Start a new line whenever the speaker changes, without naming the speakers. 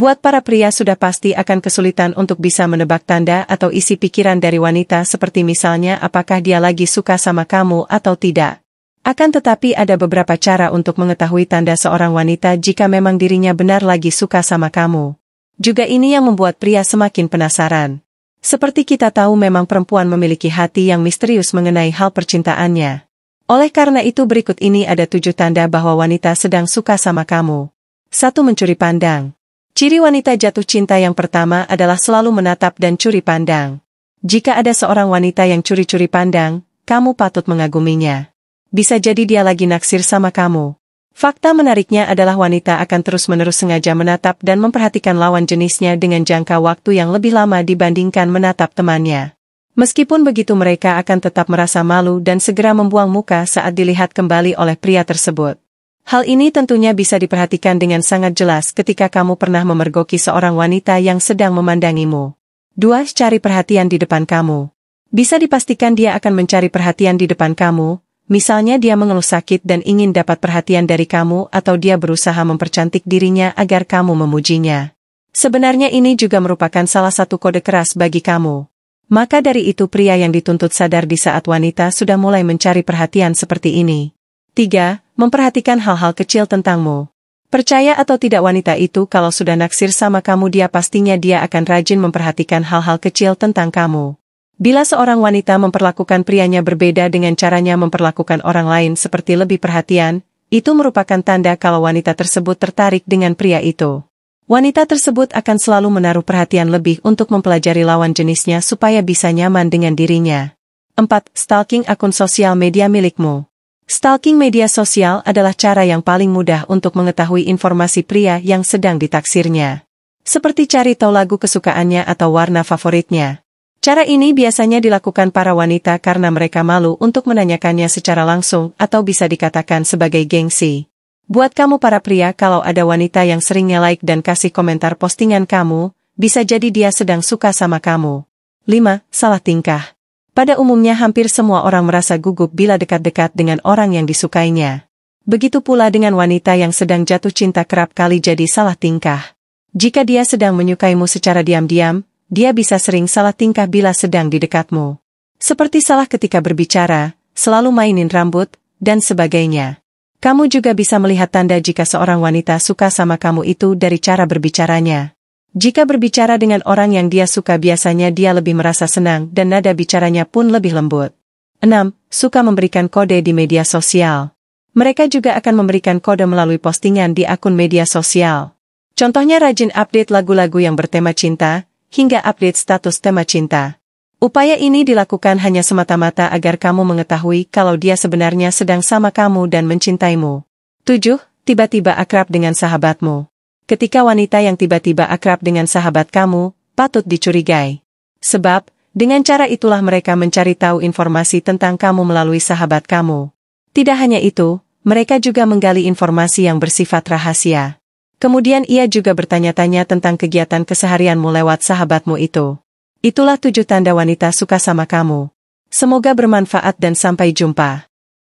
Buat para pria sudah pasti akan kesulitan untuk bisa menebak tanda atau isi pikiran dari wanita seperti misalnya apakah dia lagi suka sama kamu atau tidak. Akan tetapi ada beberapa cara untuk mengetahui tanda seorang wanita jika memang dirinya benar lagi suka sama kamu. Juga ini yang membuat pria semakin penasaran. Seperti kita tahu memang perempuan memiliki hati yang misterius mengenai hal percintaannya. Oleh karena itu berikut ini ada tujuh tanda bahwa wanita sedang suka sama kamu. 1. Mencuri pandang Ciri wanita jatuh cinta yang pertama adalah selalu menatap dan curi pandang. Jika ada seorang wanita yang curi-curi pandang, kamu patut mengaguminya. Bisa jadi dia lagi naksir sama kamu. Fakta menariknya adalah wanita akan terus-menerus sengaja menatap dan memperhatikan lawan jenisnya dengan jangka waktu yang lebih lama dibandingkan menatap temannya. Meskipun begitu mereka akan tetap merasa malu dan segera membuang muka saat dilihat kembali oleh pria tersebut. Hal ini tentunya bisa diperhatikan dengan sangat jelas ketika kamu pernah memergoki seorang wanita yang sedang memandangimu. Dua, cari perhatian di depan kamu. Bisa dipastikan dia akan mencari perhatian di depan kamu, misalnya dia mengeluh sakit dan ingin dapat perhatian dari kamu atau dia berusaha mempercantik dirinya agar kamu memujinya. Sebenarnya ini juga merupakan salah satu kode keras bagi kamu. Maka dari itu pria yang dituntut sadar di saat wanita sudah mulai mencari perhatian seperti ini. 3 memperhatikan hal-hal kecil tentangmu. Percaya atau tidak wanita itu kalau sudah naksir sama kamu dia pastinya dia akan rajin memperhatikan hal-hal kecil tentang kamu. Bila seorang wanita memperlakukan prianya berbeda dengan caranya memperlakukan orang lain seperti lebih perhatian, itu merupakan tanda kalau wanita tersebut tertarik dengan pria itu. Wanita tersebut akan selalu menaruh perhatian lebih untuk mempelajari lawan jenisnya supaya bisa nyaman dengan dirinya. 4. Stalking akun sosial media milikmu Stalking media sosial adalah cara yang paling mudah untuk mengetahui informasi pria yang sedang ditaksirnya. Seperti cari tahu lagu kesukaannya atau warna favoritnya. Cara ini biasanya dilakukan para wanita karena mereka malu untuk menanyakannya secara langsung atau bisa dikatakan sebagai gengsi. Buat kamu para pria kalau ada wanita yang seringnya like dan kasih komentar postingan kamu, bisa jadi dia sedang suka sama kamu. 5. Salah tingkah pada umumnya hampir semua orang merasa gugup bila dekat-dekat dengan orang yang disukainya. Begitu pula dengan wanita yang sedang jatuh cinta kerap kali jadi salah tingkah. Jika dia sedang menyukaimu secara diam-diam, dia bisa sering salah tingkah bila sedang di dekatmu. Seperti salah ketika berbicara, selalu mainin rambut, dan sebagainya. Kamu juga bisa melihat tanda jika seorang wanita suka sama kamu itu dari cara berbicaranya. Jika berbicara dengan orang yang dia suka biasanya dia lebih merasa senang dan nada bicaranya pun lebih lembut. 6. Suka memberikan kode di media sosial. Mereka juga akan memberikan kode melalui postingan di akun media sosial. Contohnya rajin update lagu-lagu yang bertema cinta, hingga update status tema cinta. Upaya ini dilakukan hanya semata-mata agar kamu mengetahui kalau dia sebenarnya sedang sama kamu dan mencintaimu. 7. Tiba-tiba akrab dengan sahabatmu ketika wanita yang tiba-tiba akrab dengan sahabat kamu, patut dicurigai. Sebab, dengan cara itulah mereka mencari tahu informasi tentang kamu melalui sahabat kamu. Tidak hanya itu, mereka juga menggali informasi yang bersifat rahasia. Kemudian ia juga bertanya-tanya tentang kegiatan keseharianmu lewat sahabatmu itu. Itulah tujuh tanda wanita suka sama kamu. Semoga bermanfaat dan sampai jumpa.